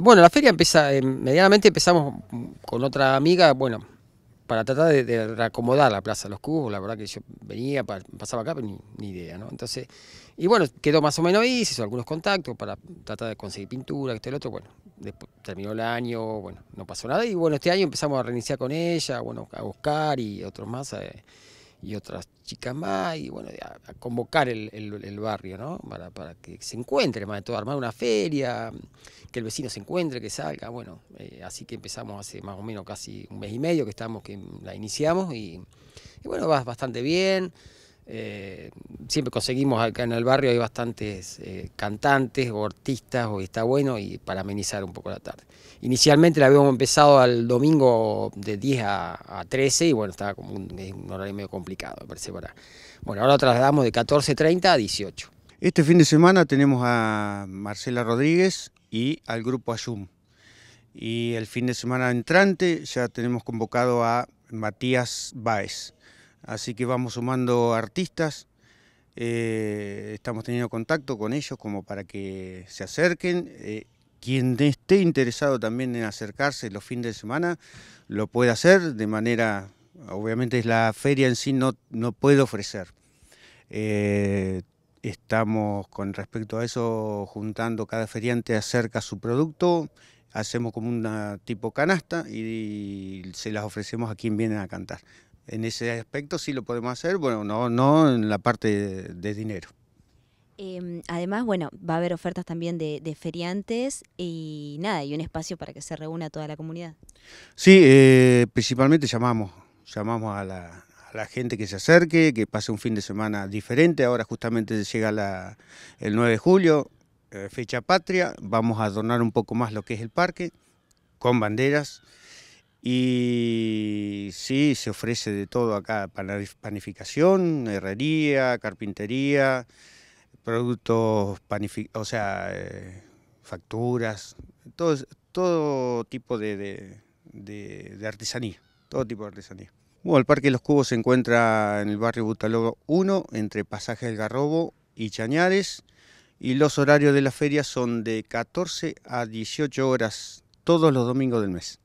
Bueno, la feria empieza, eh, medianamente empezamos con otra amiga, bueno, para tratar de, reacomodar la plaza, los cubos, la verdad que yo venía, pasaba acá, pero ni, idea, ¿no? Entonces, y bueno, quedó más o menos ahí, se hizo algunos contactos para tratar de conseguir pintura, este y el otro, bueno, después terminó el año, bueno, no pasó nada, y bueno, este año empezamos a reiniciar con ella, bueno, a buscar y otros más, eh, y otras chicas más, y bueno, a, convocar el, barrio, ¿no? Para, para que se encuentre, más de todo, armar una feria, que el vecino se encuentre, que salga, bueno, eh, así que empezamos hace más o menos casi un mes y medio que estamos, que la iniciamos y, bueno, va bastante bien. Eh, siempre conseguimos acá en el barrio, hay bastantes eh, cantantes o artistas, o está bueno, y para amenizar un poco la tarde. Inicialmente la habíamos empezado al domingo de 10 a, 13, y bueno, estaba como un, horario medio complicado, me parece para... Bueno, ahora trasladamos de 14.30 a 18. Este fin de semana tenemos a Marcela Rodríguez, y al grupo Ayum. Y el fin de semana entrante ya tenemos convocado a Matías Baez. Así que vamos sumando artistas, eh, estamos teniendo contacto con ellos como para que se acerquen. Eh, quien esté interesado también en acercarse los fines de semana lo puede hacer de manera, obviamente es la feria en sí no, no puede ofrecer. Eh, Estamos con respecto a eso juntando, cada feriante acerca su producto, hacemos como una tipo canasta y se las ofrecemos a quien viene a cantar. En ese aspecto sí lo podemos hacer, bueno, no, no en la parte de, dinero. Em, además, bueno, va a haber ofertas también de, feriantes y nada, y un espacio para que se reúna toda la comunidad. Sí, eh, principalmente llamamos, llamamos a la, la gente que se acerque, que pase un fin de semana diferente. Ahora justamente llega el 9 de julio, eh, fecha patria. Vamos a adornar un poco más lo que es el parque con banderas. Y sí, se ofrece de todo acá, panificación, herrería, carpintería, productos, o sea, eh, facturas, todo, todo tipo de artesanía, todo tipo de artesanía. Bueno, el Parque de los Cubos se encuentra en el barrio Butalogo 1, entre Pasaje del Garrobo y Chañares, y los horarios de la feria son de 14 a 18 horas todos los domingos del mes.